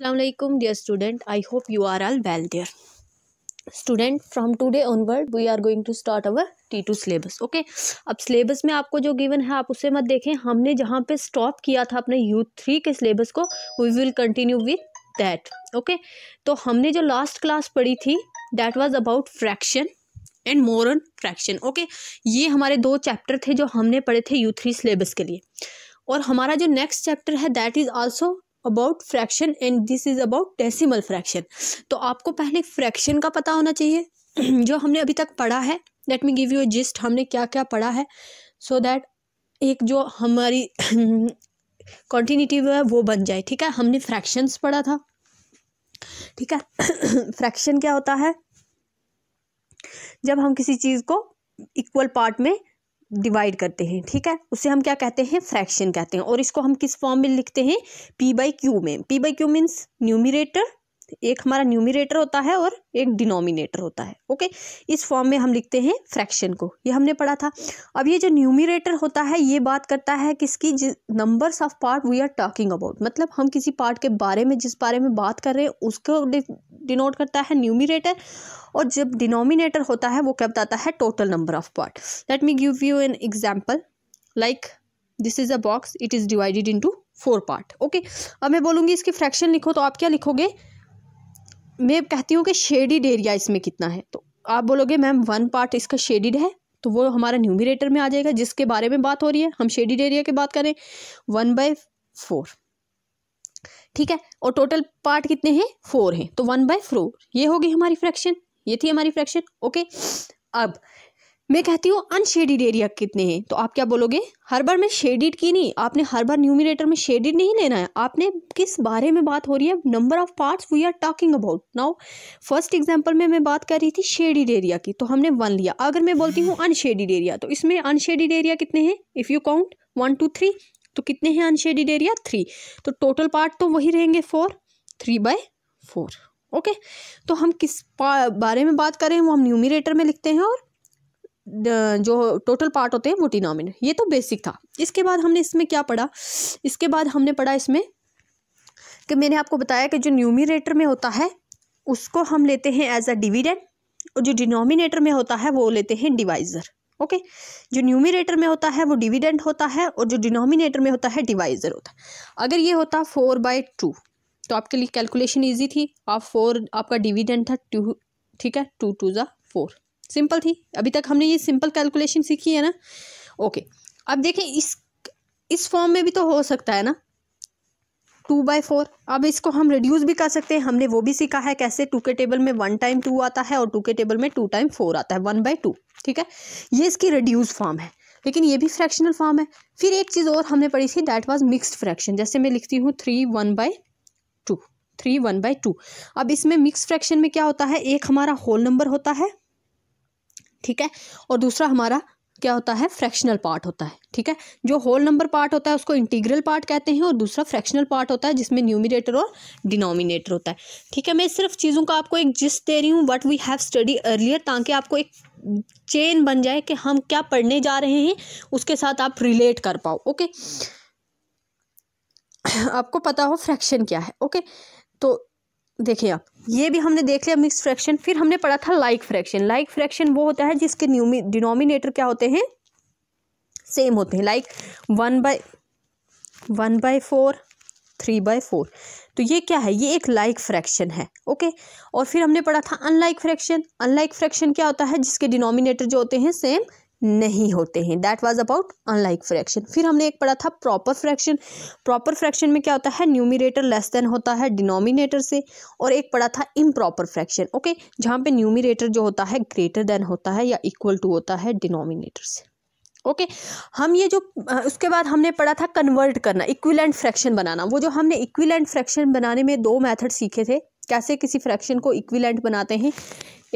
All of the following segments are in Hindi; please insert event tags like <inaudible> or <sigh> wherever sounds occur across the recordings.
Assalamualaikum dear student I hope you are all well dear student from today onward we are going to start our T two syllabus okay अब सिलेबस में आपको जो गिवन है आप उसे मत देखें हमने जहाँ पे स्टॉप किया था अपने यू थ्री के सिलेबस को we will continue with that okay तो हमने जो लास्ट क्लास पढ़ी थी that was about fraction and more on fraction okay ये हमारे दो चैप्टर थे जो हमने पढ़े थे यू थ्री सिलेबस के लिए और हमारा जो नेक्स्ट चैप्टर है that is also about fraction and this is about decimal fraction तो आपको पहले फ्रैक्शन का पता होना चाहिए <clears throat> जो हमने अभी तक पढ़ा है let me give you gist हमने क्या क्या पढ़ा है सो so दैट एक जो हमारी कॉन्टीन्यूटिव <clears throat> है वो बन जाए ठीक है हमने फ्रैक्शंस पढ़ा था ठीक है फ्रैक्शन <clears throat> क्या होता है जब हम किसी चीज़ को इक्वल पार्ट में डिवाइड करते हैं ठीक है उसे हम क्या कहते हैं फ्रैक्शन कहते हैं और इसको हम किस फॉर्म में लिखते हैं पी बाई क्यू में P by Q means numerator एक हमारा न्यूमिनेटर होता है और एक डिनोमिनेटर होता है ओके इस फॉर्म में हम लिखते हैं फ्रैक्शन को ये हमने पढ़ा था अब ये जो न्यूमिनेटर होता है ये बात करता है किसकी numbers of part we are talking about मतलब हम किसी पार्ट के बारे में जिस बारे में बात कर रहे हैं उसको डिनोट करता है न्यूमिनेटर और जब डिनोमिनेटर होता है वो क्या बताता है total number of part let me give you an example like this is a box it is divided into four part okay अब मैं बोलूंगी इसकी फ्रैक्शन लिखो तो आप क्या लिखोगे मैं कहती हूँ कि शेडिड एरिया इसमें कितना है तो आप बोलोगे मैम वन पार्ट इसका शेडिड है तो वो हमारा न्यूमिरेटर में आ जाएगा जिसके बारे में बात हो रही है हम शेडिड एरिया की बात करें वन बाई फोर ठीक है और टोटल पार्ट कितने हैं फोर हैं तो वन बाय फोर ये होगी हमारी फ्रैक्शन ये थी हमारी फ्रैक्शन ओके अब मैं कहती हूँ अनशेडिड एरिया कितने हैं तो आप क्या बोलोगे हर बार मैं शेडिड की नहीं आपने हर बार न्यूमिनेटर में शेडिड नहीं लेना है आपने किस बारे में बात हो रही है number of parts we are talking about now first example में मैं बात कर रही थी शेडिड एरिया की तो हमने वन लिया अगर मैं बोलती हूँ अनशेडिड एरिया तो इसमें अनशेडिड एरिया कितने हैं if you count one two three तो कितने हैं अनशेडिड एरिया थ्री तो टोटल पार्ट तो वही रहेंगे four three by four okay तो हम किस बारे में बात करें वो हम न्यूमिनेटर में लिखते हैं और जो टोटल पार्ट होते हैं वो डिनोमिनेट ये तो बेसिक था इसके बाद हमने इसमें क्या पढ़ा इसके बाद हमने पढ़ा इसमें कि मैंने आपको बताया कि जो न्यूमिनेटर में होता है उसको हम लेते हैं एज अ डिविडेंड और जो डिनोमिनेटर में होता है वो लेते हैं डिवाइज़र ओके जो न्यूमिनेटर में होता है वो डिविडेंड होता है और जो डिनोमिनेटर में होता है डिवाइज़र होता है अगर ये होता फोर बाई टू तो आपके लिए कैलकुलेशन ईजी थी आप फोर आपका डिविडेंड था टू ठीक है टू टू ज़ा फोर सिंपल थी अभी तक हमने ये सिंपल कैलकुलेशन सीखी है ना ओके अब देखें इस इस फॉर्म में भी तो हो सकता है ना टू बाई फोर अब इसको हम रिड्यूस भी कर सकते हैं हमने वो भी सीखा है कैसे टू के टेबल में वन टाइम टू आता है और टू के टेबल में टू टाइम फोर आता है वन बाई टू ठीक है ये इसकी रिड्यूस फॉर्म है लेकिन ये भी फ्रैक्शनल फॉर्म है फिर एक चीज़ और हमने पढ़ी थी दैट वाज मिक्सड फ्रैक्शन जैसे मैं लिखती हूँ three one by two three one by two अब इसमें मिक्स फ्रैक्शन में क्या होता है एक हमारा होल नंबर होता है ठीक है और दूसरा हमारा क्या होता है फ्रैक्शनल पार्ट होता है ठीक है जो होल नंबर पार्ट होता है उसको इंटीग्रल पार्ट कहते हैं और दूसरा फ्रैक्शनल पार्ट होता है जिसमें न्यूमिनेटर और डिनोमिनेटर होता है ठीक है मैं सिर्फ चीज़ों का आपको एक जिस्ट दे रही हूँ what we have study earlier ताकि आपको एक चेन बन जाए कि हम क्या पढ़ने जा रहे हैं उसके साथ आप रिलेट कर पाओ ओके आपको पता हो फ्रैक्शन क्या है ओके तो देखिए आप ये भी हमने देख लिया मिक्स फ्रैक्शन फिर हमने पढ़ा था लाइक फ्रैक्शन लाइक फ्रैक्शन वो होता है जिसके न्यूमी डिनोमिनेटर क्या होते हैं सेम होते हैं like one by one by four three by four तो ये क्या है ये एक लाइक like फ्रैक्शन है ओके और फिर हमने पढ़ा था अनलाइक फ्रैक्शन अनलाइक फ्रैक्शन क्या होता है जिसके डिनोमिनेटर जो होते हैं सेम नहीं होते हैं that was about unlike fraction फिर हमने एक पढ़ा था प्रॉपर फ्रैक्शन प्रॉपर फ्रैक्शन में क्या होता है न्यूमिरेटर लेस देन होता है डिनोमिनेटर से और एक पढ़ा था इम प्रॉपर फ्रैक्शन ओके जहाँ पे न्यूमिरेटर जो होता है ग्रेटर देन होता है या इक्वल टू होता है डिनोमिनेटर से ओके okay, हम ये जो उसके बाद हमने पढ़ा था कन्वर्ट करना इक्विलेंट फ्रैक्शन बनाना वो जो हमने इक्विलेंट फ्रैक्शन बनाने में दो मेथड सीखे थे कैसे किसी फ्रैक्शन को इक्विलेंट बनाते हैं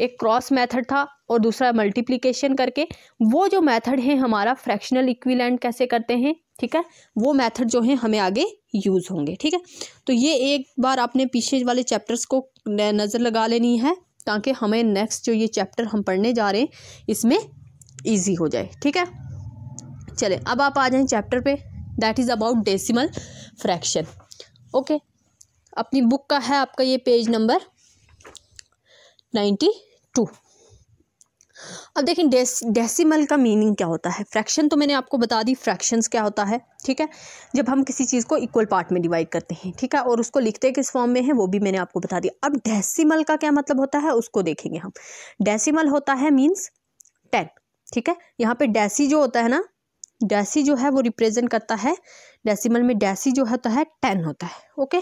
एक क्रॉस मेथड था और दूसरा मल्टीप्लिकेशन करके वो जो मेथड है हमारा फ्रैक्शनल इक्विलेंट कैसे करते हैं ठीक है वो मेथड जो है हमें आगे यूज़ होंगे ठीक है तो ये एक बार आपने पीछे वाले चैप्टर्स को नज़र लगा लेनी है ताकि हमें नेक्स्ट जो ये चैप्टर हम पढ़ने जा रहे हैं इसमें ईजी हो जाए ठीक है चले अब आप आ जाए चैप्टर पे that is about decimal fraction okay अपनी बुक का है आपका ये पेज नंबर नाइन्टी टू अब देखें डेसिमल का मीनिंग क्या होता है फ्रैक्शन तो मैंने आपको बता दी फ्रैक्शंस क्या होता है ठीक है जब हम किसी चीज़ को इक्वल पार्ट में डिवाइड करते हैं ठीक है और उसको लिखते किस फॉर्म में है वो भी मैंने आपको बता दिया अब डेसिमल का क्या मतलब होता है उसको देखेंगे हम डेसिमल होता है मीन्स टेन ठीक है यहाँ पे डेसी जो होता है ना डेसी जो है वो रिप्रेजेंट करता है डेसिमल में डेसी जो होता है टेन होता है ओके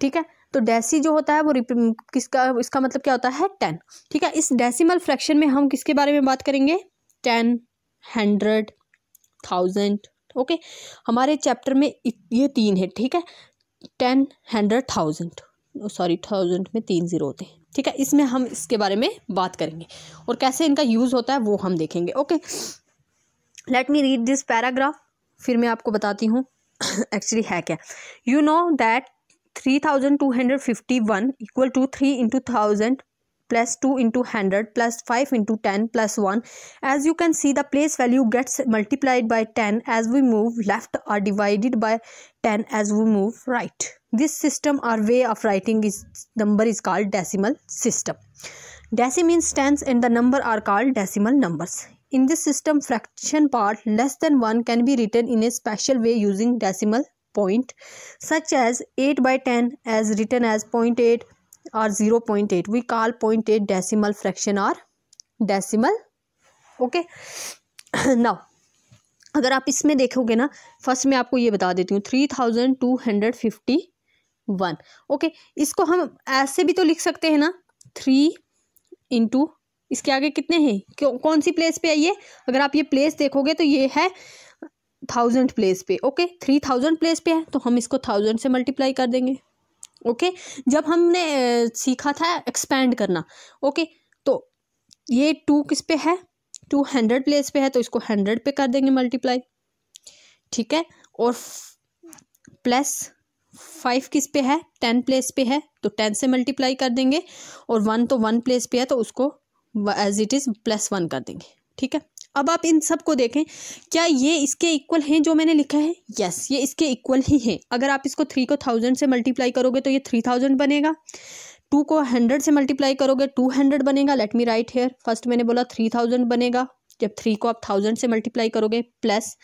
ठीक है तो डेसी जो होता है वो किसका इसका मतलब क्या होता है टेन ठीक है इस डेसिमल फ्रैक्शन में हम किसके बारे में बात करेंगे टेन हंड्रेड थाउजेंड ओके हमारे चैप्टर में ये तीन है ठीक है ten hundred thousand sorry thousand में तीन ज़ीरो होते हैं ठीक है इसमें हम इसके बारे में बात करेंगे और कैसे इनका यूज़ होता है वो हम देखेंगे okay let me read this paragraph फिर मैं आपको बताती हूँ एक्चुअली <coughs> है क्या you know that 3251 equal to 3 into 1000 plus 2 into 100 plus 5 into 10 plus 1. As you can see the place value gets multiplied by 10 as we move left or divided by 10 as we move right. This system or way of writing is number is called decimal system. Deci means tens and the number are called decimal numbers. In this system fraction part less than 1 can be written in a special way using decimal point such as 8 by 10 as written as 0.8 or 0.8 we call 0.8 decimal fraction or decimal okay <clears throat> now अगर आप इसमें देखोगे ना फर्स्ट में आपको ये बता देती हूँ three thousand two hundred fifty one okay इसको हम ऐसे भी तो लिख सकते हैं ना थ्री इंटू इसके आगे कितने हैं कौन सी प्लेस पे है ये अगर आप ये प्लेस देखोगे तो ये है थाउजेंड प्लेस पे ओके थ्री थाउजेंड प्लेस पे है तो हम इसको थाउजेंड से मल्टीप्लाई कर देंगे ओके जब हमने सीखा था एक्सपेंड करना ओके तो ये टू किस पे है टू हंड्रेड प्लेस पे है तो इसको हंड्रेड पे कर देंगे मल्टीप्लाई ठीक है और प्लस फाइव किस पे है टेन प्लेस पे है तो टेन से मल्टीप्लाई कर देंगे और वन तो वन प्लेस पे है तो उसको as it is plus one कर देंगे ठीक है अब आप इन सब को देखें क्या ये इसके इक्वल हैं जो मैंने लिखा है यस ये इसके इक्वल ही हैं अगर आप इसको थ्री को थाउजेंड से मल्टीप्लाई करोगे तो ये थ्री थाउजेंड बनेगा टू को हंड्रेड से मल्टीप्लाई करोगे टू हंड्रेड बनेगा let me write here first मैंने बोला थ्री थाउजेंड बनेगा जब थ्री को आप थाउजेंड से मल्टीप्लाई करोगे प्लस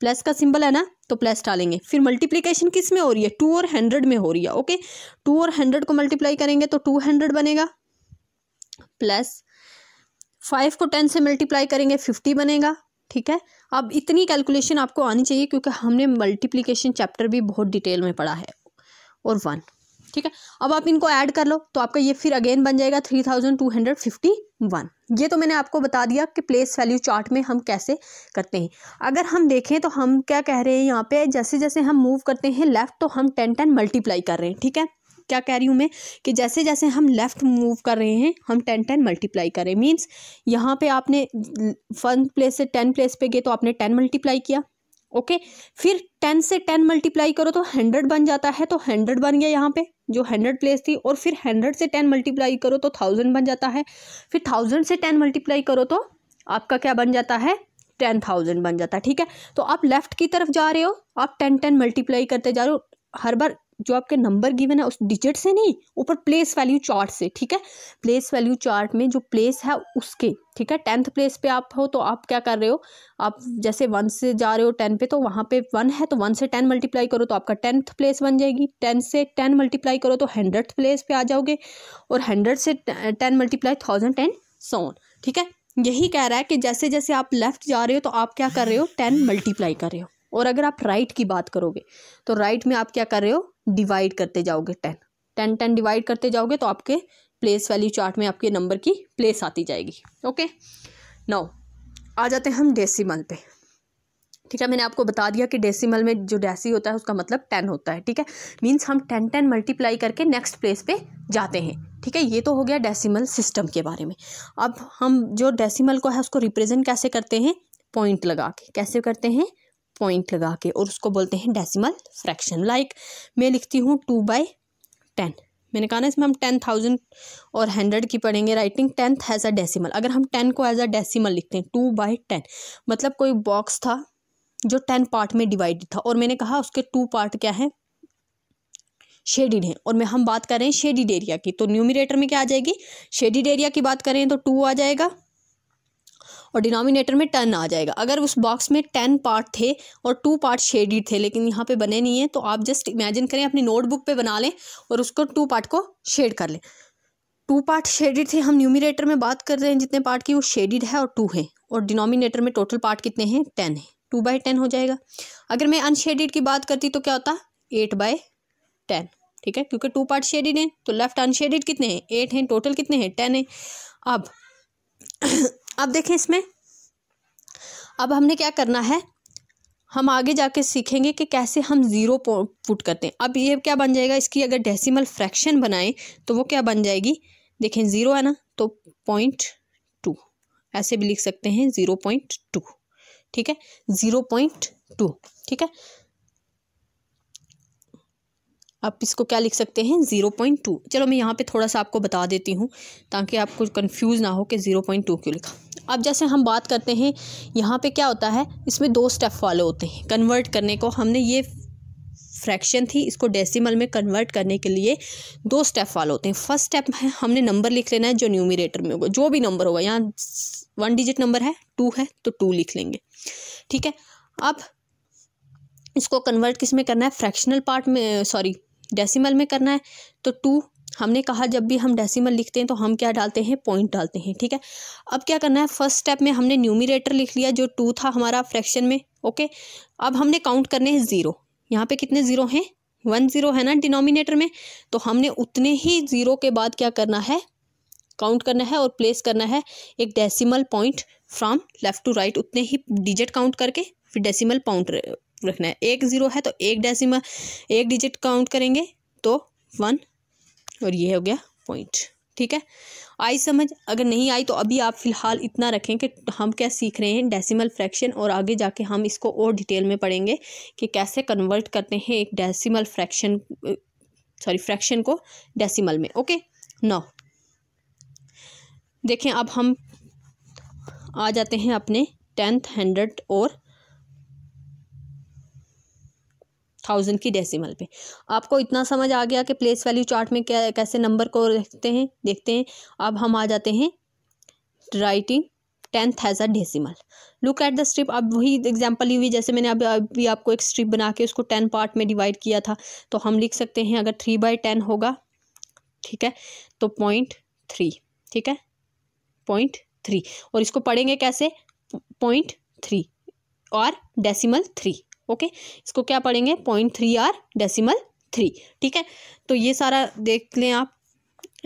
प्लस का सिंबल है ना तो प्लस डालेंगे फिर मल्टीप्लीकेशन किस में हो रही है टू और हंड्रेड में हो रही है ओके टू और हंड्रेड को मल्टीप्लाई करेंगे तो टू हंड्रेड बनेगा प्लस फाइव को टेन से मल्टीप्लाई करेंगे फिफ्टी बनेगा ठीक है अब इतनी कैलकुलेशन आपको आनी चाहिए क्योंकि हमने मल्टीप्लीकेशन चैप्टर भी बहुत डिटेल में पढ़ा है और वन ठीक है अब आप इनको ऐड कर लो तो आपका ये फिर अगेन बन जाएगा three thousand two hundred fifty one ये तो मैंने आपको बता दिया कि प्लेस वैल्यू चार्ट में हम कैसे करते हैं अगर हम देखें तो हम क्या कह रहे हैं यहाँ पे जैसे जैसे हम मूव करते हैं लेफ़्ट तो हम टेन टेन मल्टीप्लाई कर रहे हैं ठीक है क्या कह रही हूँ मैं कि जैसे जैसे हम लेफ़्ट मूव कर रहे हैं हम टेन टेन मल्टीप्लाई करें मीन्स यहाँ पे आपने वन प्लेस से टेन प्लेस पे गए तो आपने टेन मल्टीप्लाई किया ओके फिर टेन से टेन मल्टीप्लाई करो तो हंड्रेड बन जाता है तो हंड्रेड बन गया यहाँ पे जो हंड्रेड प्लेस थी और फिर हंड्रेड से टेन मल्टीप्लाई करो तो थाउजेंड बन जाता है फिर थाउजेंड से टेन मल्टीप्लाई करो तो आपका क्या बन जाता है टेन थाउजेंड बन जाता है ठीक है तो आप लेफ़्ट की तरफ जा रहे हो आप टेन टेन मल्टीप्लाई करते जा रहे हो हर बार जो आपके नंबर गिवन है उस डिजिट से नहीं ऊपर प्लेस वैल्यू चार्ट से ठीक है प्लेस वैल्यू चार्ट में जो प्लेस है उसके ठीक है टेंथ प्लेस पे आप हो तो आप क्या कर रहे हो आप जैसे वन से जा रहे हो टेन पे तो वहाँ पे वन है तो वन से टेन मल्टीप्लाई करो तो आपका टेंथ प्लेस बन जाएगी टेन से टेन मल्टीप्लाई करो तो हंड्रेड प्लेस पे आ जाओगे और हंड्रेड से टेन मल्टीप्लाई थाउजेंड टेन सोन ठीक है यही कह रहा है कि जैसे जैसे आप लेफ़्ट जा रहे हो तो आप क्या कर रहे हो टेन मल्टीप्लाई कर रहे हो और अगर आप राइट की बात करोगे तो राइट में आप क्या कर रहे हो डिवाइड करते जाओगे टेन टेन टेन डिवाइड करते जाओगे तो आपके प्लेस वैल्यू चार्ट में आपके नंबर की प्लेस आती जाएगी ओके नौ आ जाते हैं हम डेसिमल पे ठीक है मैंने आपको बता दिया कि डेसीमल में जो डेसी होता है उसका मतलब टेन होता है ठीक है मींस हम टेन टेन मल्टीप्लाई करके नेक्स्ट प्लेस पे जाते हैं ठीक है ये तो हो गया डेसीमल सिस्टम के बारे में अब हम जो डेसीमल को है उसको रिप्रेजेंट कैसे करते हैं पॉइंट लगा के कैसे करते हैं पॉइंट लगा के और उसको बोलते हैं डेसिमल फ्रैक्शन लाइक मैं लिखती हूँ टू बाई टेन मैंने कहा ना इसमें हम टेन थाउजेंड और हंड्रेड की पढ़ेंगे writing tenth as a decimal अगर हम टेन को एज अ डेसिमल लिखते हैं टू बाई टेन मतलब कोई बॉक्स था जो टेन पार्ट में डिवाइड था और मैंने कहा उसके टू पार्ट क्या हैं शेडिड हैं और मैं हम बात कर रहे हैं शेडिड एरिया की तो न्यूमिरेटर में क्या आ जाएगी शेडिड एरिया की बात करें तो टू आ जाएगा और डिनोमिनेटर में टेन आ जाएगा अगर उस बॉक्स में टेन पार्ट थे और टू पार्ट शेडिड थे लेकिन यहाँ पे बने नहीं है तो आप जस्ट इमेजिन करें अपनी नोटबुक पे बना लें और उसको टू पार्ट को शेड कर लें टू पार्ट शेडिड थे हम न्यूमिनेटर में बात कर रहे हैं जितने पार्ट की वो शेडिड है और टू है और डिनोमिनेटर में टोटल पार्ट कितने हैं टेन है टू बाई टेन हो जाएगा अगर मैं अनशेडिड की बात करती तो क्या होता एट बाय टेन ठीक है क्योंकि टू पार्ट शेडिड हैं तो लेफ्ट अनशेडिड कितने हैं एट हैं टोटल कितने हैं टेन है अब अब देखें इसमें अब हमने क्या करना है हम आगे जाके सीखेंगे कि कैसे हम ज़ीरो पुट करते हैं अब ये क्या बन जाएगा इसकी अगर डेसिमल फ्रैक्शन बनाएं तो वो क्या बन जाएगी देखें ज़ीरो है ना तो पॉइंट टू ऐसे भी लिख सकते हैं ज़ीरो पॉइंट टू ठीक है ज़ीरो पॉइंट टू ठीक है आप इसको क्या लिख सकते हैं ज़ीरो पॉइंट टू चलो मैं यहाँ पे थोड़ा सा आपको बता देती हूँ ताकि आपको कंफ्यूज ना हो कि ज़ीरो पॉइंट टू क्यों लिखा अब जैसे हम बात करते हैं यहाँ पे क्या होता है इसमें दो स्टेप फॉलो होते हैं कन्वर्ट करने को हमने ये फ्रैक्शन थी इसको डेसिमल में कन्वर्ट करने के लिए दो स्टेप फॉलो होते हैं फर्स्ट स्टेप है हमने नंबर लिख लेना है जो न्यूमिरेटर में होगा जो भी नंबर होगा यहाँ वन डिजिट नंबर है टू है तो टू लिख लेंगे ठीक है अब इसको कन्वर्ट किस में करना है फ्रैक्शनल पार्ट में सॉरी डेसिमल में करना है तो टू हमने कहा जब भी हम डेसिमल लिखते हैं तो हम क्या डालते हैं पॉइंट डालते हैं ठीक है अब क्या करना है फर्स्ट स्टेप में हमने न्यूमिरेटर लिख लिया जो टू था हमारा फ्रैक्शन में ओके अब हमने काउंट करने हैं ज़ीरो यहाँ पे कितने ज़ीरो हैं वन ज़ीरो है ना डिनोमिनेटर में तो हमने उतने ही ज़ीरो के बाद क्या करना है काउंट करना है और प्लेस करना है एक decimal point from left to right उतने ही डिजिट काउंट करके फिर डेसीमल पॉइंट रखना है एक ज़ीरो है तो एक डेसीमल एक डिजिट काउंट करेंगे तो वन और ये हो गया पॉइंट ठीक है आई समझ अगर नहीं आई तो अभी आप फिलहाल इतना रखें कि हम क्या सीख रहे हैं डेसिमल फ्रैक्शन और आगे जाके हम इसको और डिटेल में पढ़ेंगे कि कैसे कन्वर्ट करते हैं एक डेसिमल फ्रैक्शन सॉरी फ्रैक्शन को डेसिमल में ओके नौ देखें अब हम आ जाते हैं अपने टेंथ हंड्रेड और थाउजेंड की डेसिमल पे आपको इतना समझ आ गया कि प्लेस वैल्यू चार्ट में क्या कैसे नंबर को देखते हैं देखते हैं अब हम आ जाते हैं writing tenth has a decimal look at the strip अब वही एग्जाम्पल ली हुई जैसे मैंने अभी अभी आपको एक स्ट्रिप बना के उसको टेन पार्ट में डिवाइड किया था तो हम लिख सकते हैं अगर थ्री बाई टेन होगा ठीक है तो पॉइंट थ्री ठीक है पॉइंट थ्री और इसको पढ़ेंगे कैसे पॉइंट थ्री और डेसिमल थ्री ओके इसको क्या पढ़ेंगे point three or decimal three ठीक है तो ये सारा देख लें आप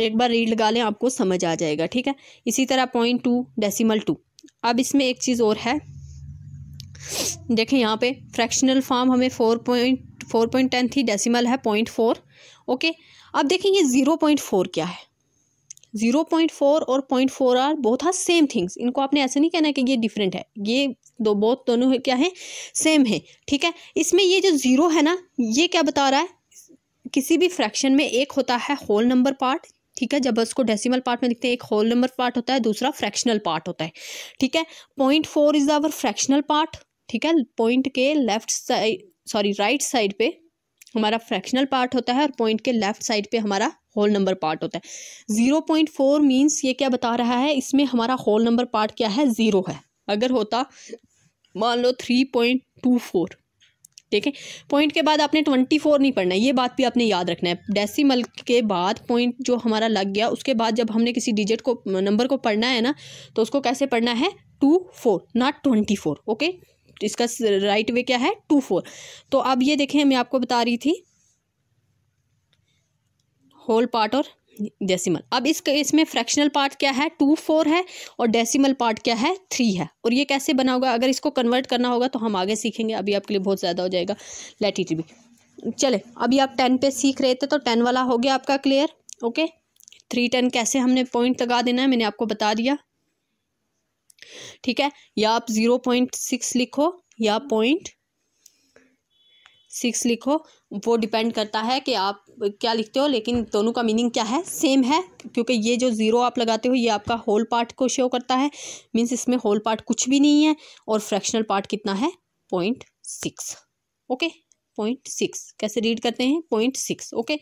एक बार रीड लगा लें आपको समझ आ जाएगा ठीक है इसी तरह पॉइंट टू डेसीमल टू अब इसमें एक चीज़ और है देखें यहाँ पे फ्रैक्शनल फॉर्म हमें four point four point ten थी डेसिमल है पॉइंट फोर ओके अब ये ज़ीरो पॉइंट फोर क्या है ज़ीरो पॉइंट फोर और पॉइंट फोर आर बोथ हाँ सेम थिंग्स इनको आपने ऐसे नहीं कहना कि ये डिफरेंट है ये दो बहुत दोनों क्या है सेम है ठीक है इसमें ये जो ज़ीरो है ना ये क्या बता रहा है किसी भी फ्रैक्शन में एक होता है होल नंबर पार्ट ठीक है जब उसको डेसिमल पार्ट में लिखते हैं एक होल नंबर पार्ट होता है दूसरा फ्रैक्शनल पार्ट होता है ठीक है point four is our fractional part ठीक है पॉइंट के left side sorry right side पे हमारा फ्रैक्शनल पार्ट होता है और पॉइंट के लेफ्ट साइड पे हमारा होल नंबर पार्ट होता है ज़ीरो पॉइंट फोर मीन्स ये क्या बता रहा है इसमें हमारा होल नंबर पार्ट क्या है ज़ीरो है अगर होता मान लो थ्री पॉइंट टू फोर ठीक है पॉइंट के बाद आपने ट्वेंटी फोर नहीं पढ़ना है ये बात भी आपने याद रखना है डेसिमल के बाद पॉइंट जो हमारा लग गया उसके बाद जब हमने किसी डिजिट को नंबर को पढ़ना है ना तो उसको कैसे पढ़ना है two four not twenty four okay इसका राइट वे क्या है टू फोर तो अब ये देखें मैं आपको बता रही थी होल पार्ट और डेसिमल अब इस इसमें फ्रैक्शनल पार्ट क्या है टू फोर है और डेसिमल पार्ट क्या है थ्री है और ये कैसे बना होगा अगर इसको कन्वर्ट करना होगा तो हम आगे सीखेंगे अभी आपके लिए बहुत ज़्यादा हो जाएगा लेट इट भी चले अभी आप टेन पे सीख रहे थे तो टेन वाला हो गया आपका क्लियर ओके थ्री टेन कैसे हमने पॉइंट लगा देना है मैंने आपको बता दिया ठीक है या आप ज़ीरो पॉइंट सिक्स लिखो या पॉइंट सिक्स लिखो वो डिपेंड करता है कि आप क्या लिखते हो लेकिन दोनों का मीनिंग क्या है सेम है क्योंकि ये जो ज़ीरो आप लगाते हो ये आपका होल पार्ट को शो करता है मीन्स इसमें होल पार्ट कुछ भी नहीं है और फ्रैक्शनल पार्ट कितना है point six okay point six कैसे रीड करते हैं पॉइंट सिक्स ओके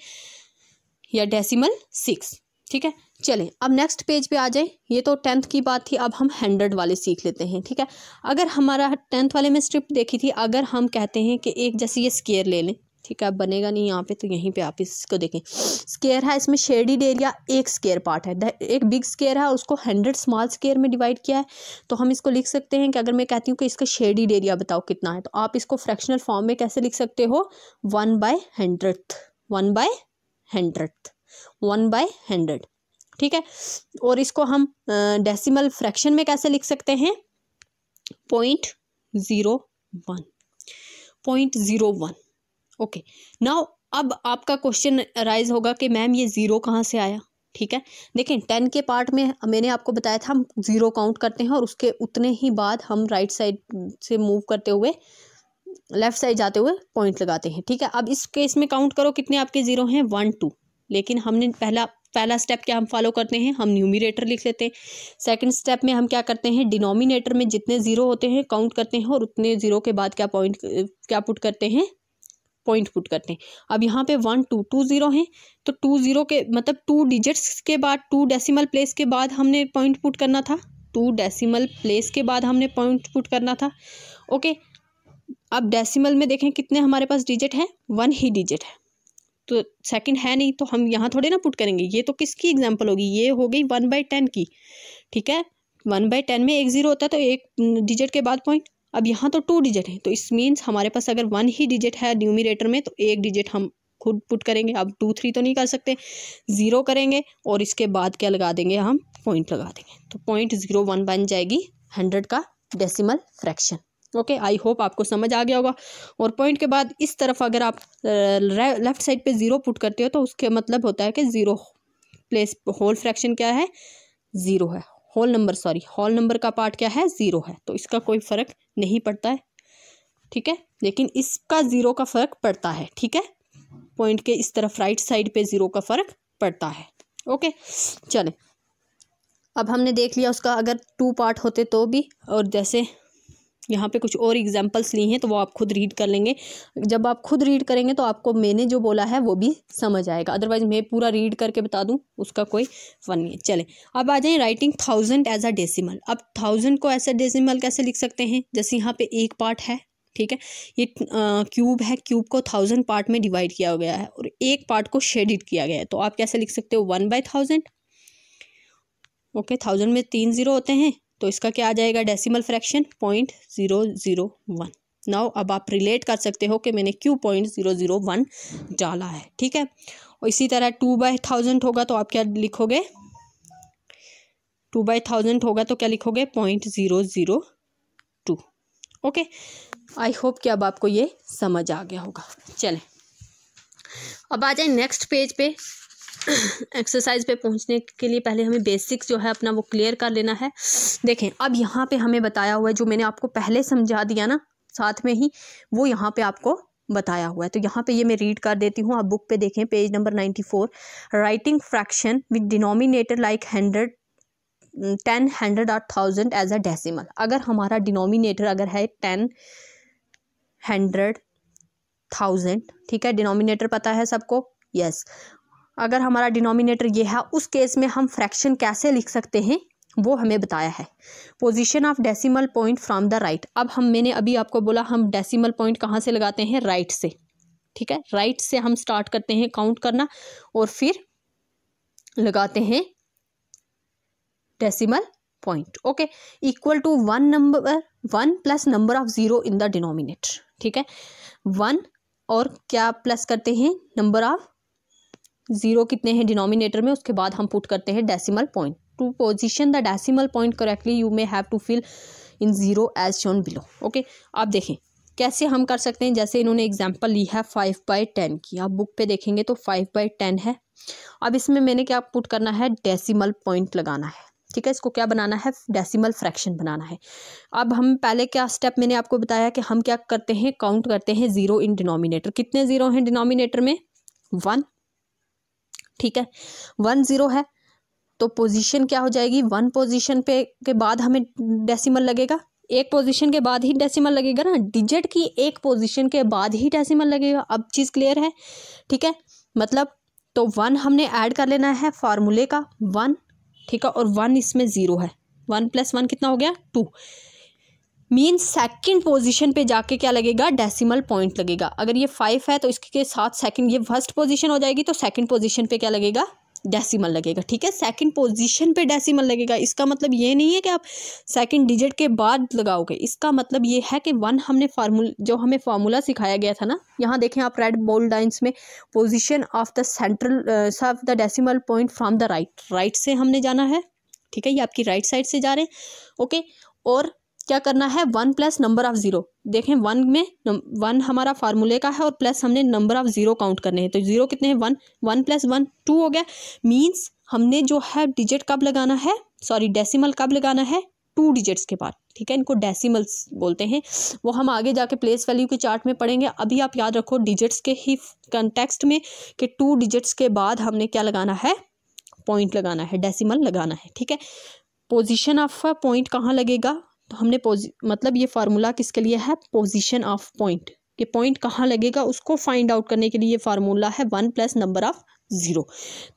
या डेसिमल सिक्स ठीक है चलें अब नेक्स्ट पेज पे आ जाए ये तो टेंथ की बात थी अब हम हंड्रेड वाले सीख लेते हैं ठीक है अगर हमारा टेंथ वाले में स्ट्रिप देखी थी अगर हम कहते हैं कि एक जैसे ये स्केयर ले लें ठीक है बनेगा नहीं यहाँ पे तो यहीं पे आप इसको देखें स्केयर है इसमें शेडिड एरिया एक स्केयर पार्ट है एक बिग स्केयर है उसको हंड्रेड स्मॉल स्केयर में डिवाइड किया है तो हम इसको लिख सकते हैं कि अगर मैं कहती हूँ कि इसका शेडिड एरिया बताओ कितना है तो आप इसको फ्रैक्शनल फॉर्म में कैसे लिख सकते हो one by hundred one by hundred one by hundred ठीक है और इसको हम डेसीमल फ्रैक्शन में कैसे लिख सकते हैं point zero one point zero one okay now अब आपका क्वेश्चन राइज होगा कि मैम ये ज़ीरो कहाँ से आया ठीक है देखें टेन के पार्ट में मैंने आपको बताया था हम ज़ीरो काउंट करते हैं और उसके उतने ही बाद हम राइट साइड से मूव करते हुए लेफ़्ट साइड जाते हुए पॉइंट लगाते हैं ठीक है अब इस केस में काउंट करो कितने आपके ज़ीरो हैं वन टू लेकिन हमने पहला पहला स्टेप क्या हम फॉलो करते हैं हम न्यूमिनेटर लिख लेते हैं सेकंड स्टेप में हम क्या करते हैं डिनोमिनेटर में जितने ज़ीरो होते हैं काउंट करते हैं और उतने ज़ीरो के बाद क्या पॉइंट क्या पुट करते हैं पॉइंट पुट करते हैं अब यहाँ पे वन टू टू ज़ीरो हैं तो टू ज़ीरो के मतलब टू डिजिट्स के बाद टू डेसिमल प्लेस के बाद हमने पॉइंट पुट करना था टू डेसिमल प्लेस के बाद हमने पॉइंट पुट करना था ओके अब डेसिमल में देखें कितने हमारे पास डिजिट हैं वन ही डिजिट है तो सेकंड है नहीं तो हम यहाँ थोड़े ना पुट करेंगे ये तो किसकी एग्जांपल होगी ये हो गई वन बाई टेन की ठीक है वन बाई टेन में एक ज़ीरो होता है तो एक डिजिट के बाद पॉइंट अब यहाँ तो टू डिजिट है तो इस मीन्स हमारे पास अगर वन ही डिजिट है न्यूमिनेटर में तो एक डिजिट हम खुद पुट करेंगे अब टू थ्री तो नहीं कर सकते ज़ीरो करेंगे और इसके बाद क्या लगा देंगे हम पॉइंट लगा देंगे तो पॉइंट ज़ीरो वन बन जाएगी हंड्रेड का decimal fraction okay I hope आपको समझ आ गया होगा और पॉइंट के बाद इस तरफ अगर आप लेफ़्ट साइड पे ज़ीरो पुट करते हो तो उसके मतलब होता है कि ज़ीरो प्लेस होल फ्रैक्शन क्या है ज़ीरो है whole number sorry whole number का पार्ट क्या है ज़ीरो है तो इसका कोई फ़र्क नहीं पड़ता है ठीक है लेकिन इसका ज़ीरो का फ़र्क पड़ता है ठीक है पॉइंट के इस तरफ राइट साइड पे ज़ीरो का फ़र्क पड़ता है ओके चले अब हमने देख लिया उसका अगर टू पार्ट होते तो भी और जैसे यहाँ पे कुछ और एग्जांपल्स ली हैं तो वो आप खुद रीड कर लेंगे जब आप खुद रीड करेंगे तो आपको मैंने जो बोला है वो भी समझ आएगा अदरवाइज मैं पूरा रीड करके बता दूँ उसका कोई फन नहीं है चले अब आ जाए writing thousand as a decimal अब थाउजेंड को एज अ डेसिमल कैसे लिख सकते हैं जैसे यहाँ पे एक पार्ट है ठीक है ये क्यूब है क्यूब को थाउजेंड पार्ट में डिवाइड किया गया है और एक पार्ट को शेडिड किया गया है तो आप कैसे लिख सकते हो one by thousand okay thousand में तीन ज़ीरो होते हैं तो इसका क्या आ जाएगा decimal fraction point zero zero one now अब आप रिलेट कर सकते हो कि मैंने क्यू पॉइंट ज़ीरो ज़ीरो वन डाला है ठीक है और इसी तरह टू बाई थाउजेंड होगा तो आप क्या लिखोगे टू बाय थाउजेंड होगा तो क्या लिखोगे point zero zero two okay I hope कि अब आपको ये समझ आ गया होगा चलें अब आ जाए नेक्स्ट पेज पे एक्सरसाइज पे पहुंचने के लिए पहले हमें बेसिक्स जो है अपना वो क्लियर कर लेना है देखें अब यहाँ पे हमें बताया हुआ है जो मैंने आपको पहले समझा दिया ना साथ में ही वो यहाँ पे आपको बताया हुआ है तो यहाँ पे ये मैं रीड कर देती हूँ आप बुक पे देखें page number ninety four writing fraction with denominator like hundred ten hundred और थाउजेंड एज अ डेसीमल अगर हमारा डिनोमिनेटर अगर है टेन हंड्रेड थाउजेंड ठीक है डिनोमिनेटर पता है सबको यस yes. अगर हमारा डिनोमिनेटर ये है उस केस में हम फ्रैक्शन कैसे लिख सकते हैं वो हमें बताया है position of decimal point from the right अब हम मैंने अभी आपको बोला हम डेसिमल पॉइंट कहाँ से लगाते हैं राइट right से ठीक है राइट right से हम स्टार्ट करते हैं काउंट करना और फिर लगाते हैं decimal point okay equal to one number one plus number of zero in the denominator ठीक है वन और क्या प्लस करते हैं नंबर ऑफ ज़ीरो कितने हैं डिनोमिनेटर में उसके बाद हम पुट करते हैं decimal point to position the decimal point correctly you may have to fill in zero as shown below okay आप देखें कैसे हम कर सकते हैं जैसे इन्होंने एग्जाम्पल ली है फाइव बाई टेन की आप बुक पे देखेंगे तो फाइव बाई टेन है अब इसमें मैंने क्या पुट करना है डेसिमल पॉइंट लगाना है ठीक है इसको क्या बनाना है डेसिमल फ्रैक्शन बनाना है अब हम पहले क्या स्टेप मैंने आपको बताया कि हम क्या करते हैं काउंट करते हैं ज़ीरो इन डिनोमिनेटर कितने ज़ीरो हैं डिनोमिनेटर में वन ठीक है वन ज़ीरो है तो पोजीशन क्या हो जाएगी वन पोजीशन पे के बाद हमें डेसिमल लगेगा एक पोजीशन के बाद ही डेसिमल लगेगा ना डिजिट की एक पोजीशन के बाद ही डेसिमल लगेगा अब चीज़ क्लियर है ठीक है मतलब तो वन हमने ऐड कर लेना है फार्मूले का वन ठीक है और वन इसमें ज़ीरो है वन प्लस वन कितना हो गया टू मीन सेकंड पोजीशन पे जाके क्या लगेगा डेसिमल पॉइंट लगेगा अगर ये फाइव है तो इसके साथ सेकंड ये फर्स्ट पोजीशन हो जाएगी तो सेकंड पोजीशन पे क्या लगेगा डेसिमल लगेगा ठीक है सेकंड पोजीशन पे डेसिमल लगेगा इसका मतलब ये नहीं है कि आप सेकंड डिजिट के बाद लगाओगे इसका मतलब ये है कि वन हमने फार्मूल जो हमें फार्मूला सिखाया गया था ना यहाँ देखें आप रेड बोल लाइन्स में position of the central of the decimal point from the right right से हमने जाना है ठीक है ये आपकी राइट साइड से जा रहे हैं ओके और क्या करना है one plus number of zero देखें वन में वन हमारा फार्मूले का है और प्लस हमने नंबर ऑफ़ ज़ीरो काउंट करने हैं तो ज़ीरो कितने हैं one one plus one two हो गया मीन्स हमने जो है डिजिट कब लगाना है सॉरी डेसिमल कब लगाना है टू डिजिट्स के बाद ठीक है इनको डेसिमल्स बोलते हैं वो हम आगे जाके प्लेस वैल्यू के चार्ट में पढ़ेंगे अभी आप याद रखो डिजिट्स के ही कंटेक्स्ट में कि टू डिजिट्स के बाद हमने क्या लगाना है पॉइंट लगाना है डेसिमल लगाना है ठीक है पोजिशन ऑफ पॉइंट कहाँ लगेगा तो हमने मतलब ये फार्मूला किसके लिए है पोजिशन ऑफ पॉइंट ये पॉइंट कहाँ लगेगा उसको फाइंड आउट करने के लिए ये फार्मूला है one plus number of zero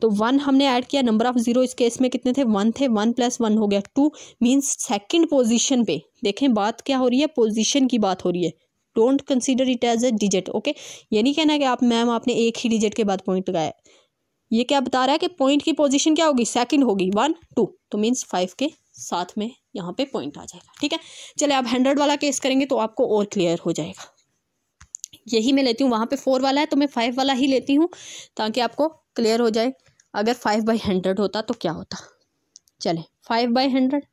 तो वन हमने ऐड किया नंबर ऑफ़ ज़ीरो इस केस में कितने थे वन थे वन प्लस वन हो गया टू मीन्स सेकंड पोजीशन पे देखें बात क्या हो रही है पोजीशन की बात हो रही है don't consider it as a digit okay ये नहीं कहना कि आप मैम आपने एक ही डिजिट के बाद पॉइंट लगाया ये क्या बता रहा है कि पॉइंट की पोजिशन क्या होगी सेकेंड होगी वन टू तो मीन्स फाइव के साथ में यहाँ पे पॉइंट आ जाएगा ठीक है चले आप हंड्रेड वाला केस करेंगे तो आपको और क्लियर हो जाएगा यही मैं लेती हूँ वहाँ पे फोर वाला है तो मैं फाइव वाला ही लेती हूँ ताकि आपको क्लियर हो जाए अगर फाइव बाई हंड्रेड होता तो क्या होता चले फाइव बाई हंड्रेड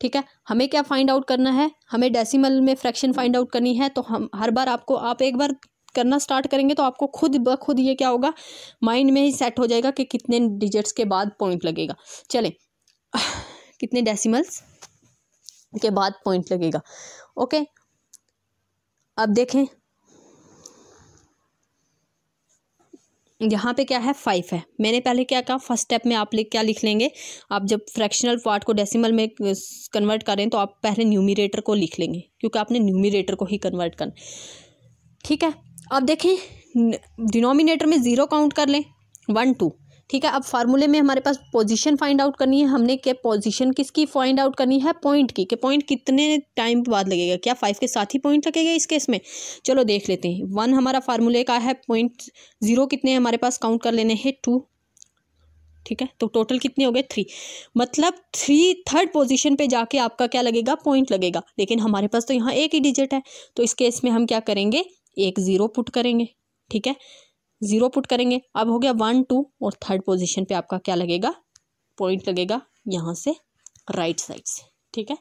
ठीक है हमें क्या फाइंड आउट करना है हमें डेसीमल में फ्रैक्शन फाइंड आउट करनी है तो हम हर बार आपको आप एक बार करना स्टार्ट करेंगे तो आपको खुद ब खुद ये क्या होगा माइंड में ही सेट हो जाएगा कि कितने डिजिट्स के बाद पॉइंट लगेगा चले कितने डेसिमल्स के बाद पॉइंट लगेगा ओके अब देखें यहाँ पे क्या है फाइव है मैंने पहले क्या कहा फर्स्ट स्टेप में आप लिख क्या लिख लेंगे आप जब फ्रैक्शनल पार्ट को डेसिमल में कन्वर्ट करें तो आप पहले न्यूमिरेटर को लिख लेंगे क्योंकि आपने न्यूमिरेटर को ही कन्वर्ट करना ठीक है अब देखें डिनोमिनेटर में ज़ीरो काउंट कर लें वन टू ठीक है अब फार्मूले में हमारे पास पोजीशन फाइंड आउट करनी है हमने क्या पोजीशन किसकी फाइंड आउट करनी है पॉइंट की कि पॉइंट कितने टाइम बाद लगेगा क्या फाइव के साथ ही पॉइंट लगेगा इस केस में चलो देख लेते हैं वन हमारा फार्मूले का है पॉइंट ज़ीरो कितने हमारे पास काउंट कर लेने हैं टू ठीक है तो टोटल कितने हो गए थ्री मतलब थ्री थर्ड पोजीशन पे जाके आपका क्या लगेगा पॉइंट लगेगा लेकिन हमारे पास तो यहाँ एक ही डिजिट है तो इस केस में हम क्या करेंगे एक ज़ीरो पुट करेंगे ठीक है ज़ीरो पुट करेंगे अब हो गया वन टू और थर्ड पोजिशन पर आपका क्या लगेगा पॉइंट लगेगा यहाँ से राइट साइड से ठीक है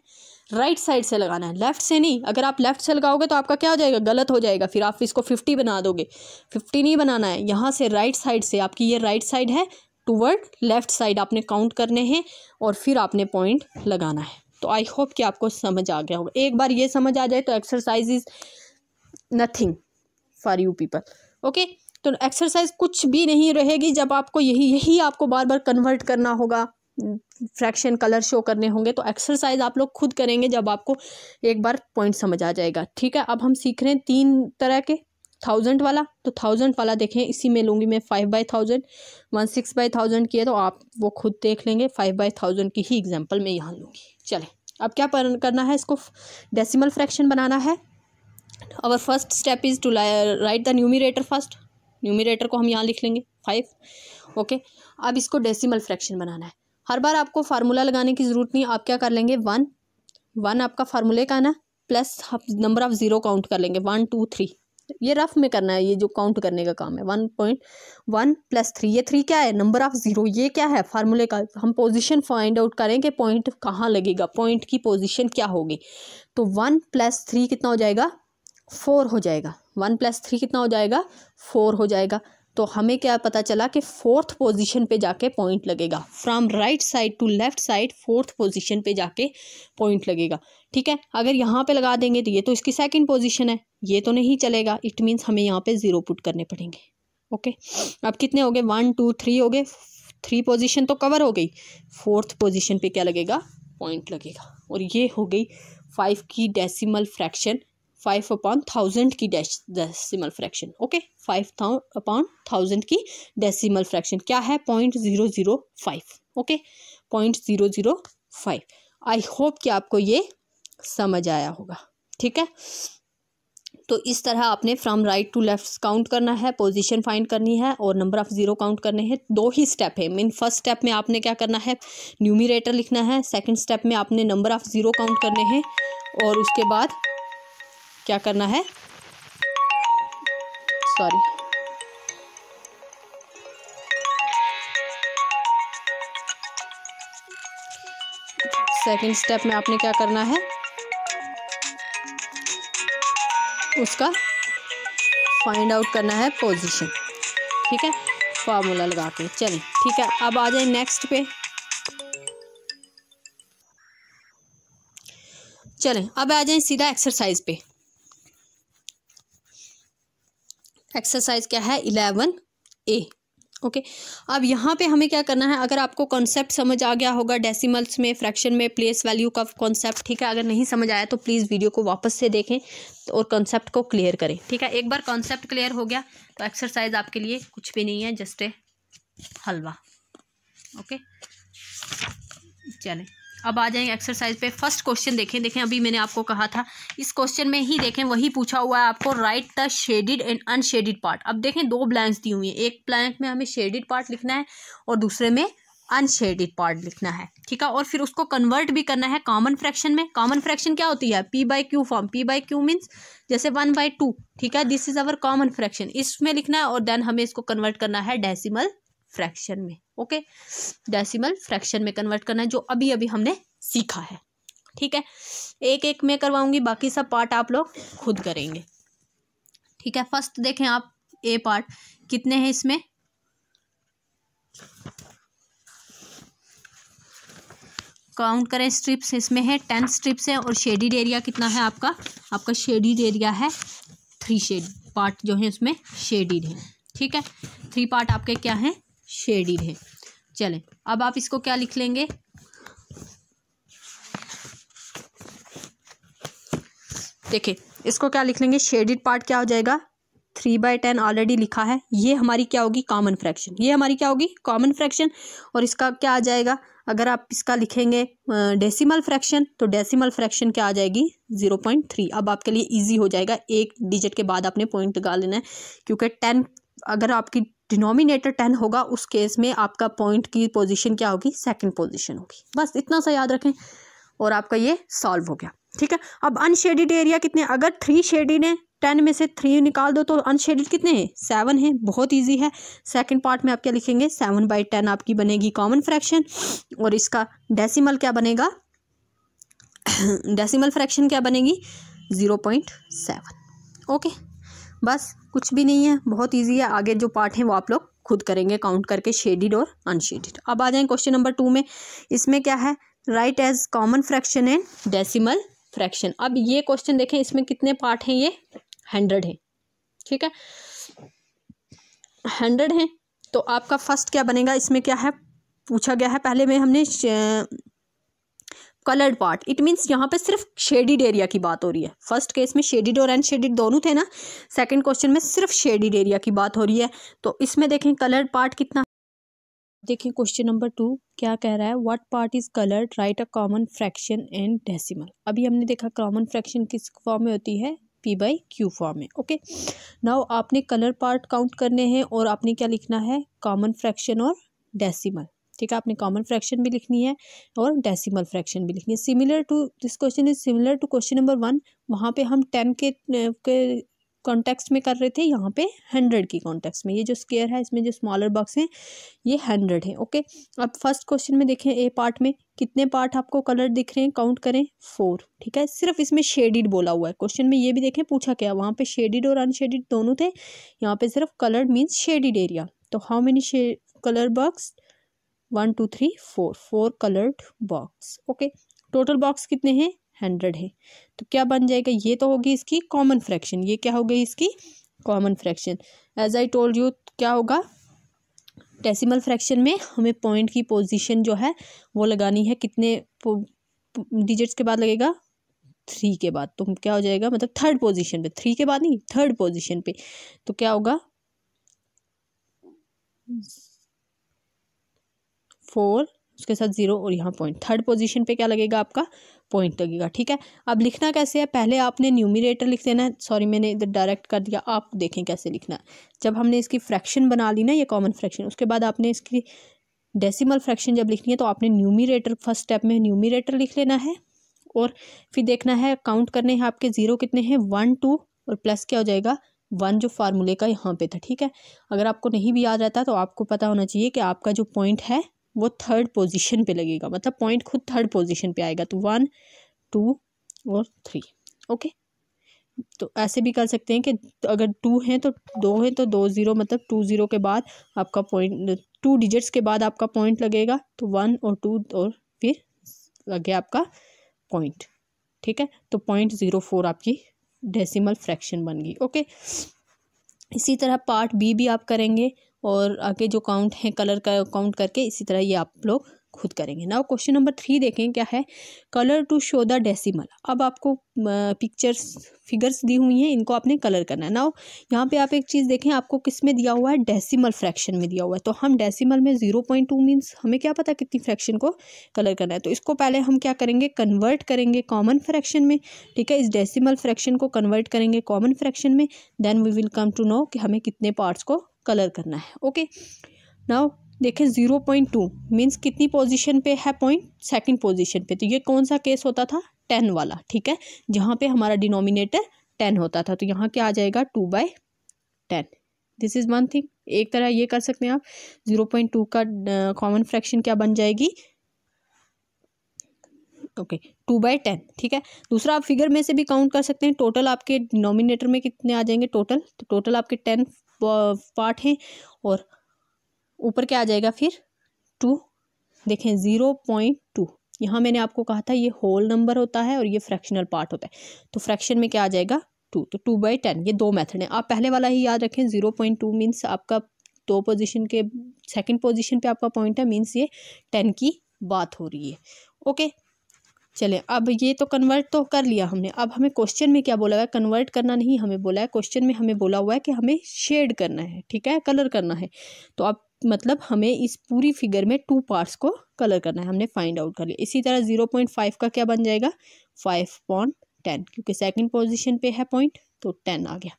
राइट साइड से लगाना है लेफ्ट से नहीं अगर आप लेफ्ट से लगाओगे तो आपका क्या हो जाएगा गलत हो जाएगा फिर आप इसको फिफ्टी बना दोगे फिफ्टी नहीं बनाना है यहाँ से राइट साइड से आपकी ये राइट साइड है टूवर्ड लेफ़्ट साइड आपने काउंट करने हैं और फिर आपने पॉइंट लगाना है तो आई होप कि आपको समझ आ गया होगा एक बार ये समझ आ जाए तो exercise is nothing for you people okay तो एक्सरसाइज कुछ भी नहीं रहेगी जब आपको यही यही आपको बार बार कन्वर्ट करना होगा फ्रैक्शन कलर शो करने होंगे तो एक्सरसाइज आप लोग खुद करेंगे जब आपको एक बार पॉइंट समझ आ जाएगा ठीक है अब हम सीख रहे हैं तीन तरह के थाउजेंड वाला तो थाउजेंड वाला देखें इसी में लूँगी मैं five by thousand one six by thousand की है तो आप वो खुद देख लेंगे फाइव बाई थाउजेंड की ही एग्जाम्पल मैं यहाँ लूँगी चले अब क्या करना है इसको डेसिमल फ्रैक्शन बनाना है our first step is to write the numerator first numerator को हम यहाँ लिख लेंगे फाइव ओके अब इसको डेसिमल फ्रैक्शन बनाना है हर बार आपको फार्मूला लगाने की ज़रूरत नहीं आप क्या कर लेंगे वन वन आपका फार्मूले का ना plus number of zero count कर लेंगे वन टू थ्री ये रफ में करना है ये जो काउंट करने का काम है one point one plus three ये थ्री क्या है नंबर ऑफ ज़ीरो ये क्या है फार्मूले का हम पोजीशन फाइंड आउट करें कि पॉइंट कहाँ लगेगा पॉइंट की पोजीशन क्या होगी तो वन प्लस थ्री कितना हो जाएगा फोर हो जाएगा वन प्लस थ्री कितना हो जाएगा फोर हो जाएगा तो हमें क्या पता चला कि फोर्थ पोजीशन पे जाके पॉइंट लगेगा from right side to left side fourth position पे जाके पॉइंट लगेगा ठीक है अगर यहाँ पे लगा देंगे तो ये तो इसकी सेकंड पोजीशन है ये तो नहीं चलेगा इट मीन्स हमें यहाँ पे ज़ीरो पुट करने पड़ेंगे ओके अब कितने हो गए वन टू थ्री हो गए थ्री पोजिशन तो कवर हो गई फोर्थ पोजिशन पर क्या लगेगा पॉइंट लगेगा और ये हो गई फाइव की decimal fraction five upon thousand की डेसिमल फ्रैक्शन ओके फाइव था अपॉन थाउजेंड की डेसिमल फ्रैक्शन क्या है point zero zero five okay point zero zero five I hope कि आपको ये समझ आया होगा ठीक है तो इस तरह आपने from right to left count करना है पोजीशन फाइंड करनी है और नंबर ऑफ ज़ीरो काउंट करने हैं दो ही स्टेप है मीन फर्स्ट स्टेप में आपने क्या करना है न्यूमिरेटर लिखना है सेकंड स्टेप में आपने नंबर ऑफ ज़ीरो काउंट करने हैं और उसके बाद क्या करना है सॉरी सेकंड स्टेप में आपने क्या करना है उसका फाइंड आउट करना है पोजीशन ठीक है फार्मूला लगा के चलें ठीक है अब आ जाए नेक्स्ट पे चलें अब आ जाए सीधा एक्सरसाइज पे एक्सरसाइज क्या है इलेवन ए ओके अब यहाँ पे हमें क्या करना है अगर आपको कॉन्सेप्ट समझ आ गया होगा डेसिमल्स में फ्रैक्शन में प्लेस वैल्यू का कॉन्सेप्ट ठीक है अगर नहीं समझ आया तो प्लीज़ वीडियो को वापस से देखें और कॉन्सेप्ट को क्लियर करें ठीक है एक बार कॉन्सेप्ट क्लियर हो गया तो एक्सरसाइज आपके लिए कुछ भी नहीं है जस्ट ए हलवा ओके चलें अब आ जाएंगे एक्सरसाइज पे फर्स्ट क्वेश्चन देखें देखें अभी मैंने आपको कहा था इस क्वेश्चन में ही देखें वही पूछा हुआ है आपको write the shaded and unshaded part अब देखें दो ब्लैंक्स दी हुई हैं एक ब्लैंक में हमें शेडिड पार्ट लिखना है और दूसरे में अनशेडिड पार्ट लिखना है ठीक है और फिर उसको कन्वर्ट भी करना है कॉमन फ्रैक्शन में कॉमन फ्रैक्शन क्या होती है P by Q form P by Q means जैसे वन बाई टू ठीक है this is our common fraction इसमें लिखना है और देन हमें इसको कन्वर्ट करना है डेसिमल फ्रैक्शन में ओके डेसिमल फ्रैक्शन में कन्वर्ट करना है जो अभी अभी हमने सीखा है ठीक है एक एक में करवाऊंगी बाकी सब पार्ट आप लोग खुद करेंगे ठीक है फर्स्ट देखें आप ए पार्ट कितने हैं इसमें काउंट करें स्ट्रिप्स इसमें है टेन स्ट्रिप्स हैं और शेडिड एरिया कितना है आपका आपका शेडिड एरिया है थ्री शेड पार्ट जो है उसमें शेडिड है ठीक है थ्री पार्ट आपके क्या हैं शेडिड है चले अब आप इसको क्या लिख लेंगे देखिए इसको क्या लिख लेंगे शेडिड पार्ट क्या हो जाएगा थ्री बाय टेन ऑलरेडी लिखा है ये हमारी क्या होगी कॉमन फ्रैक्शन ये हमारी क्या होगी कॉमन फ्रैक्शन और इसका क्या आ जाएगा अगर आप इसका लिखेंगे डेसिमल फ्रैक्शन तो डेसिमल फ्रैक्शन क्या आ जाएगी ज़ीरो पॉइंट थ्री अब आपके लिए इजी हो जाएगा एक डिजिट के बाद आपने पॉइंट लगा लेना है क्योंकि टेन अगर आपकी डिनोमिनेटर टेन होगा उस केस में आपका पॉइंट की पोजीशन क्या होगी सेकंड पोजीशन होगी बस इतना सा याद रखें और आपका ये सॉल्व हो गया ठीक है अब अनशेडिड एरिया कितने अगर थ्री शेडिड है टेन में से थ्री निकाल दो तो अनशेडिड कितने हैं सेवन है बहुत इजी है सेकंड पार्ट में आप क्या लिखेंगे सेवन बाई टेन आपकी बनेगी कॉमन फ्रैक्शन और इसका डेसिमल क्या बनेगा <coughs> डेसिमल फ्रैक्शन क्या बनेगी ज़ीरो पॉइंट सेवन ओके बस कुछ भी नहीं है बहुत ईजी है आगे जो पार्ट हैं वो आप लोग खुद करेंगे काउंट करके शेडिड और अनशेडिड अब आ जाए क्वेश्चन नंबर टू में इसमें क्या है write as common fraction and decimal fraction अब ये क्वेश्चन देखें इसमें कितने पार्ट हैं ये हंड्रेड हैं ठीक है हंड्रेड हैं तो आपका फर्स्ट क्या बनेगा इसमें क्या है पूछा गया है पहले में हमने कलर्ड पार्ट इट मीन्स यहाँ पे सिर्फ शेडिड एरिया की बात हो रही है फर्स्ट केस में शेडिड और अनशेडिड दोनों थे ना सेकंड क्वेश्चन में सिर्फ शेडिड एरिया की बात हो रही है तो इसमें देखें कलर्ड पार्ट कितना देखें क्वेश्चन नंबर टू क्या कह रहा है what part is coloured write a common fraction and decimal अभी हमने देखा कॉमन फ्रैक्शन किस फॉर्म में होती है पी बाई क्यू फॉर्म में ओके नाउ आपने कलर पार्ट काउंट करने हैं और आपने क्या लिखना है कॉमन फ्रैक्शन और डेसिमल ठीक है आपने कॉमन फ्रैक्शन भी लिखनी है और डेसिमल फ्रैक्शन भी लिखनी है similar to this question is similar to question number one वहाँ पे हम टेन के, के कॉन्टेक्स्ट में कर रहे थे यहाँ पे हंड्रेड की कॉन्टेक्स्ट में ये जो स्केयर है इसमें जो स्मॉलर बॉक्स हैं ये हंड्रेड है ओके अब फर्स्ट क्वेश्चन में देखें ए पार्ट में कितने पार्ट आपको कलर दिख रहे हैं काउंट करें फोर ठीक है सिर्फ इसमें शेडिड बोला हुआ है क्वेश्चन में ये भी देखें पूछा क्या वहाँ पे शेडिड और अनशेडिड दोनों थे यहाँ पे सिर्फ कलर्ड मीन्स शेडिड एरिया तो how many colour box one two three four four coloured box okay total box कितने हैं हंड्रेड है तो क्या बन जाएगा ये तो होगी इसकी कॉमन फ्रैक्शन ये क्या हो गई इसकी common fraction as I told you क्या होगा डेसिमल फ्रैक्शन में हमें पॉइंट की पोजीशन जो है वो लगानी है कितने डिजिट्स के बाद लगेगा थ्री के बाद तो क्या हो जाएगा मतलब थर्ड पोजीशन पे थ्री के बाद नहीं थर्ड पोजीशन पे तो क्या होगा फोर उसके साथ ज़ीरो और यहाँ पॉइंट थर्ड पोजीशन पे क्या लगेगा आपका पॉइंट लगेगा ठीक है अब लिखना कैसे है पहले आपने न्यूमिरेटर लिख देना है सॉरी मैंने इधर डायरेक्ट कर दिया आप देखें कैसे लिखना है जब हमने इसकी फ्रैक्शन बना ली ना ये कॉमन फ्रैक्शन उसके बाद आपने इसकी डेसिमल फ्रैक्शन जब लिखनी है तो आपने न्यूमिरेटर फर्स्ट स्टेप में न्यूमिरेटर लिख लेना है और फिर देखना है काउंट करने हैं आपके ज़ीरो कितने हैं वन टू और प्लस क्या हो जाएगा वन जो फार्मूले का यहाँ पे था ठीक है अगर आपको नहीं भी याद रहता तो आपको पता होना चाहिए कि आपका जो पॉइंट है वो थर्ड पोजीशन पे लगेगा मतलब पॉइंट खुद थर्ड पोजीशन पे आएगा तो वन टू और थ्री ओके तो ऐसे भी कर सकते हैं कि अगर टू हैं तो दो हैं तो दो ज़ीरो मतलब टू ज़ीरो के बाद आपका पॉइंट टू डिजिट्स के बाद आपका पॉइंट लगेगा तो वन और टू और फिर लगे आपका पॉइंट ठीक है तो पॉइंट ज़ीरो फोर आपकी डेसिमल फ्रैक्शन बन गई ओके इसी तरह पार्ट बी भी आप करेंगे और आगे जो काउंट है कलर का काउंट करके इसी तरह ये आप लोग खुद करेंगे ना क्वेश्चन नंबर थ्री देखें क्या है colour to show the decimal अब आपको पिक्चर्स फिगर्स दी हुई हैं इनको आपने कलर करना है ना यहाँ पे आप एक चीज़ देखें आपको किस में दिया हुआ है डेसिमल फ्रैक्शन में दिया हुआ है तो हम डेसिमल में ज़ीरो पॉइंट टू मीन्स हमें क्या पता कितनी फ्रैक्शन को कलर करना है तो इसको पहले हम क्या करेंगे कन्वर्ट करेंगे कॉमन फ्रैक्शन में ठीक है इस डेसीमल फ्रैक्शन को कन्वर्ट करेंगे कॉमन फ्रैक्शन में then we will come to know कि हमें कितने पार्ट्स को कलर करना है ओके नाउ देखें ज़ीरो पॉइंट टू मीन्स कितनी पोजीशन पे है पॉइंट सेकंड पोजीशन पे तो ये कौन सा केस होता था टेन वाला ठीक है जहाँ पे हमारा डिनोमिनेटर टेन होता था तो यहाँ क्या आ जाएगा two by ten this is one thing एक तरह ये कर सकते हैं आप ज़ीरो पॉइंट टू का कॉमन फ्रैक्शन क्या बन जाएगी ओके टू बाई टेन ठीक है दूसरा आप फिगर में से भी काउंट कर सकते हैं टोटल आपके डिनोमिनेटर में कितने आ जाएंगे टोटल तो टोटल आपके टेन पार्ट हैं और ऊपर क्या आ जाएगा फिर टू देखें ज़ीरो पॉइंट टू यहाँ मैंने आपको कहा था ये होल नंबर होता है और ये फ्रैक्शनल पार्ट होता है तो फ्रैक्शन में क्या आ जाएगा टू तो टू बाई टेन ये दो मेथड हैं आप पहले वाला ही याद रखें ज़ीरो पॉइंट टू मीन्स आपका दो पोजीशन के सेकंड पोजीशन पे आपका पॉइंट है मीन्स ये टेन की बात हो रही है ओके चलें अब ये तो कन्वर्ट तो कर लिया हमने अब हमें क्वेश्चन में क्या बोला हुआ है कन्वर्ट करना नहीं हमें बोला है क्वेश्चन में हमें बोला हुआ है कि हमें शेड करना है ठीक है कलर करना है तो अब मतलब हमें इस पूरी फिगर में टू पार्ट्स को कलर करना है हमने फाइंड आउट कर लिया इसी तरह ज़ीरो पॉइंट फाइव का क्या बन जाएगा फाइव पॉइंट टेन क्योंकि सेकेंड पोजिशन पे है पॉइंट तो टेन आ गया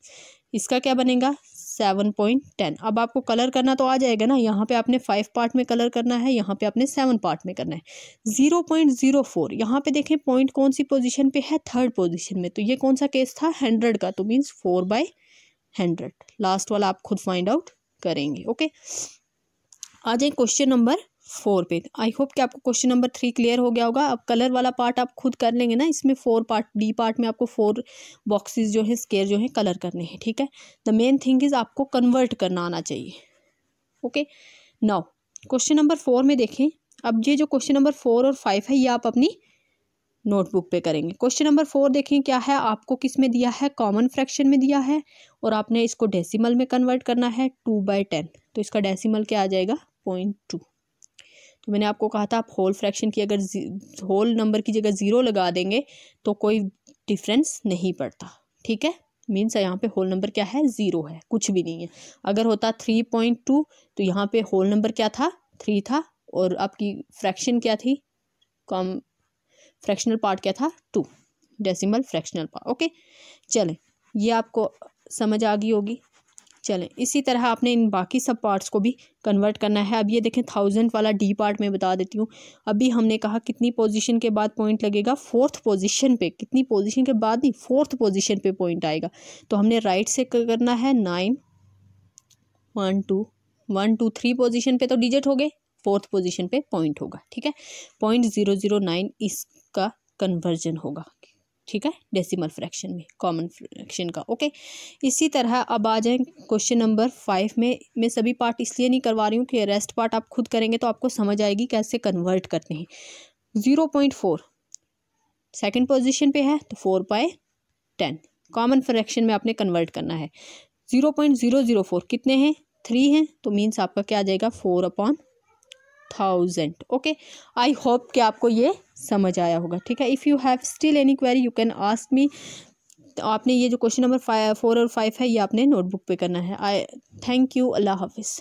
इसका क्या बनेगा सेवन पॉइंट टेन अब आपको कलर करना तो आ जाएगा ना यहाँ पे आपने फाइव पार्ट में कलर करना है यहाँ पे आपने सेवन पार्ट में करना है ज़ीरो पॉइंट ज़ीरो फोर यहाँ पे देखें पॉइंट कौन सी पोजीशन पे है थर्ड पोजीशन में तो ये कौन सा केस था हंड्रेड का तो means four by hundred last वाला आप खुद फाइंड आउट करेंगे ओके आ जाए क्वेश्चन नंबर फोर पे आई होप कि आपको क्वेश्चन नंबर थ्री क्लियर हो गया होगा अब कलर वाला पार्ट आप खुद कर लेंगे ना इसमें फोर पार्ट डी पार्ट में आपको फोर बॉक्सेस जो हैं स्केयर जो हैं कलर करने हैं ठीक है द मेन थिंग इज़ आपको कन्वर्ट करना आना चाहिए okay now question number four में देखें अब ये जो क्वेश्चन नंबर फोर और फाइव है ये आप अपनी नोटबुक पे करेंगे क्वेश्चन नंबर फोर देखें क्या है आपको किस में दिया है कॉमन फ्रैक्शन में दिया है और आपने इसको डेसिमल में कन्वर्ट करना है टू बाई टेन तो इसका डेसिमल क्या आ जाएगा पॉइंट टू तो मैंने आपको कहा था आप होल फ्रैक्शन की अगर होल नंबर की जगह ज़ीरो लगा देंगे तो कोई डिफरेंस नहीं पड़ता ठीक है मीन्स यहाँ पे होल नंबर क्या है ज़ीरो है कुछ भी नहीं है अगर होता थ्री पॉइंट टू तो यहाँ पे होल नंबर क्या था थ्री था और आपकी फ्रैक्शन क्या थी कॉम फ्रैक्शनल पार्ट क्या था to decimal fractional part okay चलें ये आपको समझ आ गई होगी चलें इसी तरह आपने इन बाकी सब पार्ट्स को भी कन्वर्ट करना है अब ये देखें थाउजेंड वाला डी पार्ट मैं बता देती हूँ अभी हमने कहा कितनी पोजीशन के बाद पॉइंट लगेगा फोर्थ पोजीशन पे कितनी पोजीशन के बाद नहीं फोर्थ पोजीशन पे पॉइंट आएगा तो हमने राइट से करना है nine one two one two three position पर तो डिजिट हो गए फोर्थ पोजिशन पर पॉइंट होगा ठीक है पॉइंट ज़ीरो ज़ीरो नाइन इसका कन्वर्जन होगा ठीक है डेसिमल फ्रैक्शन में कॉमन फ्रैक्शन का ओके इसी तरह अब आ जाए क्वेश्चन नंबर फाइव में मैं सभी पार्ट इसलिए नहीं करवा रही हूँ कि रेस्ट पार्ट आप खुद करेंगे तो आपको समझ आएगी कैसे कन्वर्ट करते हैं zero point four second position पर है तो four by ten common fraction में आपने कन्वर्ट करना है zero point zero zero four कितने हैं थ्री हैं तो मीन्स आपका क्या आ जाएगा four upon thousand okay I hope कि आपको ये समझ आया होगा ठीक है if you have still any query you can ask me आपने ये जो क्वेश्चन नंबर फाइव फोर और फाइव है ये आपने नोटबुक पे करना है आई थैंक यू अल्लाह हाफिज़